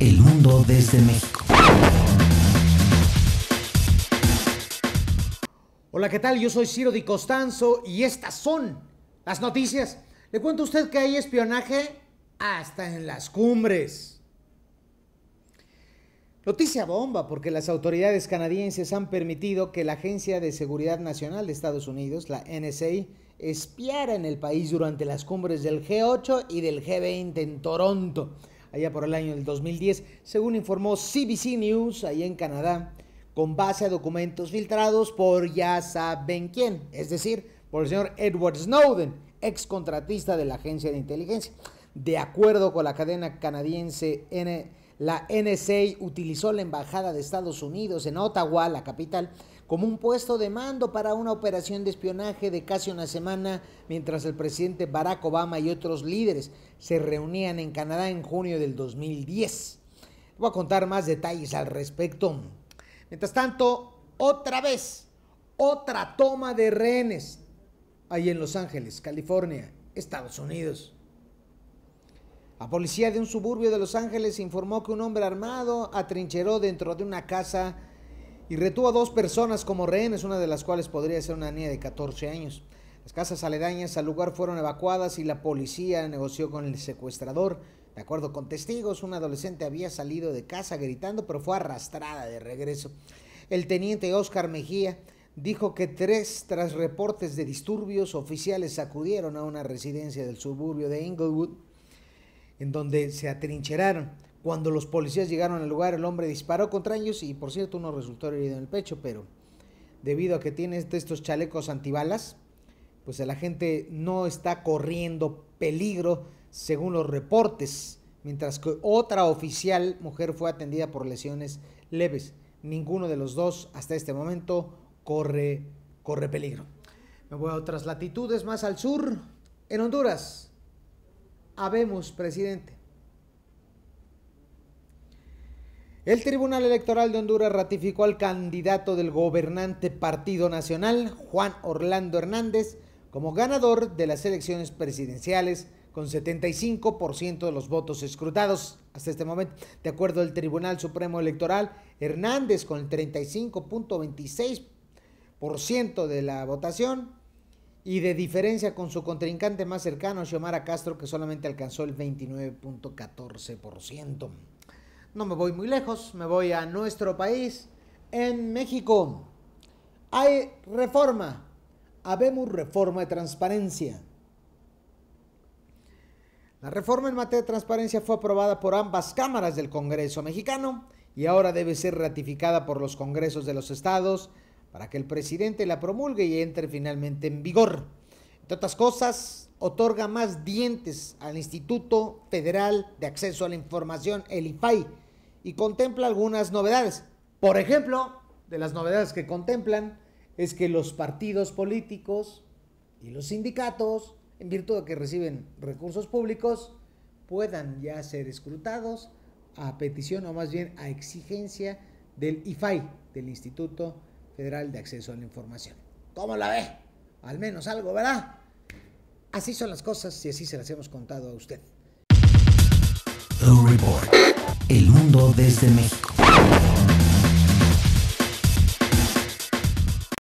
El mundo desde México. Hola, ¿qué tal? Yo soy Ciro Di Costanzo y estas son las noticias. Le cuento a usted que hay espionaje hasta en las cumbres. Noticia bomba, porque las autoridades canadienses han permitido que la Agencia de Seguridad Nacional de Estados Unidos, la NSA, espiara en el país durante las cumbres del G8 y del G20 en Toronto allá por el año del 2010, según informó CBC News ahí en Canadá, con base a documentos filtrados por ya saben quién, es decir, por el señor Edward Snowden, ex contratista de la agencia de inteligencia. De acuerdo con la cadena canadiense N la NSA utilizó la Embajada de Estados Unidos en Ottawa, la capital, como un puesto de mando para una operación de espionaje de casi una semana mientras el presidente Barack Obama y otros líderes se reunían en Canadá en junio del 2010. Voy a contar más detalles al respecto. Mientras tanto, otra vez, otra toma de rehenes ahí en Los Ángeles, California, Estados Unidos. La policía de un suburbio de Los Ángeles informó que un hombre armado atrincheró dentro de una casa y retuvo a dos personas como rehenes, una de las cuales podría ser una niña de 14 años. Las casas aledañas al lugar fueron evacuadas y la policía negoció con el secuestrador. De acuerdo con testigos, una adolescente había salido de casa gritando, pero fue arrastrada de regreso. El teniente Oscar Mejía dijo que tres, tras reportes de disturbios, oficiales acudieron a una residencia del suburbio de Inglewood en donde se atrincheraron. Cuando los policías llegaron al lugar, el hombre disparó contra ellos y, por cierto, uno resultó herido en el pecho, pero debido a que tiene este, estos chalecos antibalas, pues la gente no está corriendo peligro según los reportes, mientras que otra oficial mujer fue atendida por lesiones leves. Ninguno de los dos hasta este momento corre, corre peligro. Me voy a otras latitudes, más al sur, en Honduras. Habemos, presidente. El Tribunal Electoral de Honduras ratificó al candidato del gobernante Partido Nacional, Juan Orlando Hernández, como ganador de las elecciones presidenciales con 75% de los votos escrutados hasta este momento. De acuerdo al Tribunal Supremo Electoral, Hernández con el 35.26% de la votación y de diferencia con su contrincante más cercano, Xiomara Castro, que solamente alcanzó el 29.14%. No me voy muy lejos, me voy a nuestro país, en México. Hay reforma, habemos reforma de transparencia. La reforma en materia de transparencia fue aprobada por ambas cámaras del Congreso mexicano y ahora debe ser ratificada por los Congresos de los estados para que el presidente la promulgue y entre finalmente en vigor. Entre otras cosas, otorga más dientes al Instituto Federal de Acceso a la Información, el IFAI, y contempla algunas novedades. Por ejemplo, de las novedades que contemplan es que los partidos políticos y los sindicatos, en virtud de que reciben recursos públicos, puedan ya ser escrutados a petición o más bien a exigencia del IFAI, del Instituto Federal de Acceso a la Información. ¿Cómo la ve? Al menos algo, ¿verdad? Así son las cosas y así se las hemos contado a usted. El mundo desde México.